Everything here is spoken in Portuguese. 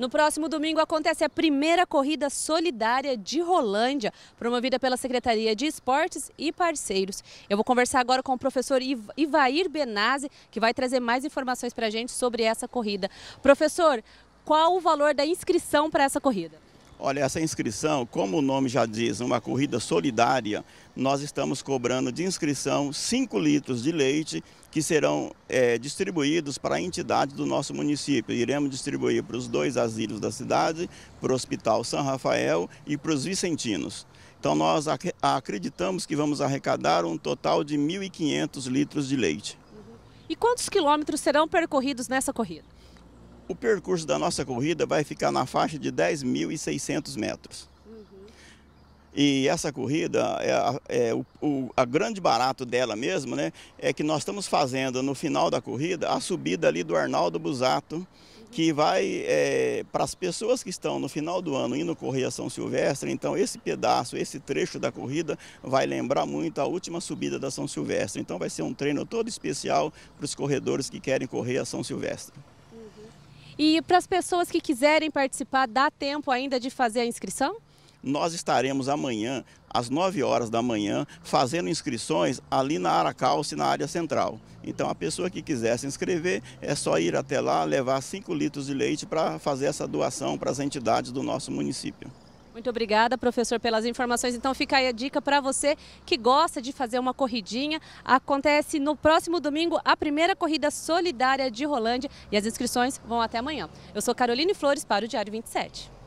No próximo domingo acontece a primeira corrida solidária de Rolândia, promovida pela Secretaria de Esportes e parceiros. Eu vou conversar agora com o professor Ivair Benazzi, que vai trazer mais informações para a gente sobre essa corrida. Professor, qual o valor da inscrição para essa corrida? Olha, essa inscrição, como o nome já diz, uma corrida solidária, nós estamos cobrando de inscrição 5 litros de leite que serão é, distribuídos para a entidade do nosso município. Iremos distribuir para os dois asilos da cidade, para o Hospital São Rafael e para os Vicentinos. Então nós ac acreditamos que vamos arrecadar um total de 1.500 litros de leite. E quantos quilômetros serão percorridos nessa corrida? O percurso da nossa corrida vai ficar na faixa de 10.600 metros. E essa corrida, é, é o, o, a grande barato dela mesmo, né? É que nós estamos fazendo no final da corrida a subida ali do Arnaldo Busato, que vai é, para as pessoas que estão no final do ano indo correr a São Silvestre, então esse pedaço, esse trecho da corrida vai lembrar muito a última subida da São Silvestre. Então vai ser um treino todo especial para os corredores que querem correr a São Silvestre. E para as pessoas que quiserem participar, dá tempo ainda de fazer a inscrição? Nós estaremos amanhã, às 9 horas da manhã, fazendo inscrições ali na Aracalce, na área central. Então, a pessoa que quiser se inscrever, é só ir até lá, levar 5 litros de leite para fazer essa doação para as entidades do nosso município. Muito obrigada, professor, pelas informações. Então fica aí a dica para você que gosta de fazer uma corridinha. Acontece no próximo domingo a primeira corrida solidária de Rolândia e as inscrições vão até amanhã. Eu sou Caroline Flores para o Diário 27.